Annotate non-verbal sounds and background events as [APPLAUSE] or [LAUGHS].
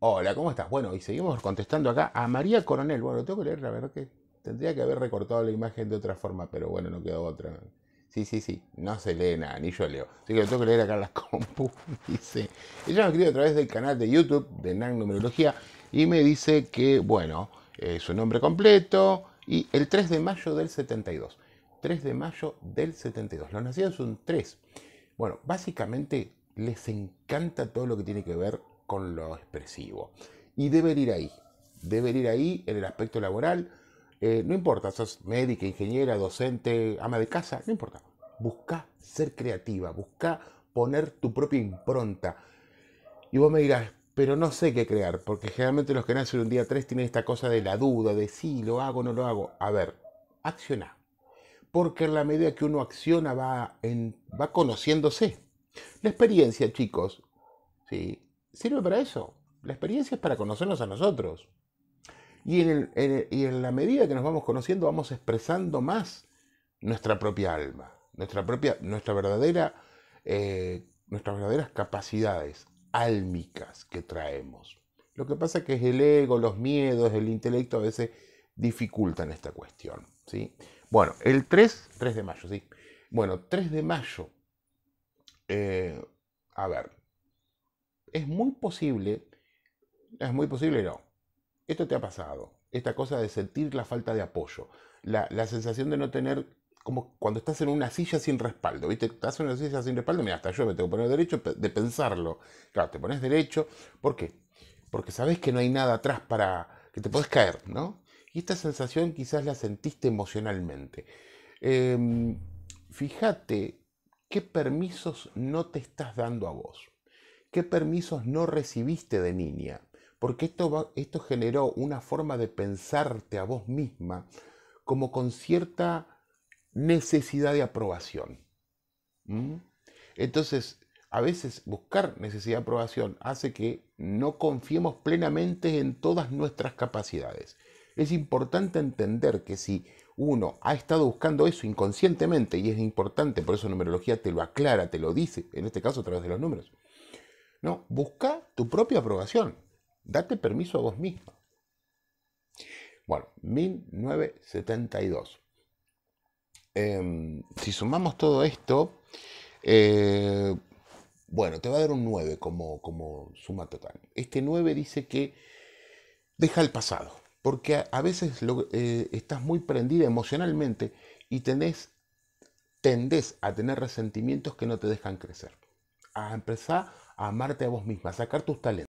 Hola, ¿cómo estás? Bueno, y seguimos contestando acá a María Coronel. Bueno, tengo que leer, la verdad que tendría que haber recortado la imagen de otra forma, pero bueno, no quedó otra. Sí, sí, sí, no se lee nada, ni yo leo. Así que lo tengo que leer acá en las [LAUGHS] compu. Dice, ella me escribe a través del canal de YouTube de NAN Numerología y me dice que, bueno, eh, su nombre completo y el 3 de mayo del 72. 3 de mayo del 72. Los nacidos son 3. Bueno, básicamente les encanta todo lo que tiene que ver con lo expresivo. Y debe ir ahí, debe ir ahí en el aspecto laboral. Eh, no importa, sos médica, ingeniera, docente, ama de casa, no importa. Busca ser creativa, busca poner tu propia impronta. Y vos me dirás, pero no sé qué crear, porque generalmente los que nacen un día 3 tienen esta cosa de la duda, de si lo hago, o no lo hago. A ver, acciona. Porque en la medida que uno acciona va, en, va conociéndose. La experiencia, chicos, ¿sí? sirve para eso. La experiencia es para conocernos a nosotros. Y en, la medida que nos vamos conociendo, vamos expresando más nuestra propia alma, nuestra propia, nuestra verdadera, eh, nuestras verdaderas capacidades álmicas que traemos. Lo que pasa es que el ego, los miedos, el intelecto a veces dificultan esta cuestión. ¿sí? Bueno, el 3, de mayo, sí. Bueno, 3 de mayo. Eh, a ver, es muy posible, es muy posible, no, esto te ha pasado, esta cosa de sentir la falta de apoyo, la, sensación de no tener, como cuando estás en una silla sin respaldo, ¿viste? Estás en una silla sin respaldo, mira, hasta yo me tengo que poner derecho de pensarlo. Claro, te pones derecho, ¿por qué? Porque sabes que no hay nada atrás para que te podés caer, ¿no? Y esta sensación quizás la sentiste emocionalmente. Em, fíjate qué permisos no te estás dando a vos qué permisos no recibiste de niña, porque esto, esto generó una forma de pensarte a vos misma como con cierta necesidad de aprobación. ¿Mm? Entonces, a veces buscar necesidad de aprobación hace que no confiemos plenamente en todas nuestras capacidades. Es importante entender que si uno ha estado buscando eso inconscientemente, y es importante, por eso numerología te lo aclara, te lo dice, en este caso a través de los números, no, busca tu propia aprobación. Date permiso a vos mismo. Bueno, 1972. Em, si sumamos todo esto, eh, bueno, te va a dar un 9 como, suma total. Este 9 dice que deja el pasado, porque a, veces lo, eh, estás muy prendida emocionalmente y tenés, tendés a tener resentimientos que no te dejan crecer a empezar a amarte a vos misma, a sacar tus talentos.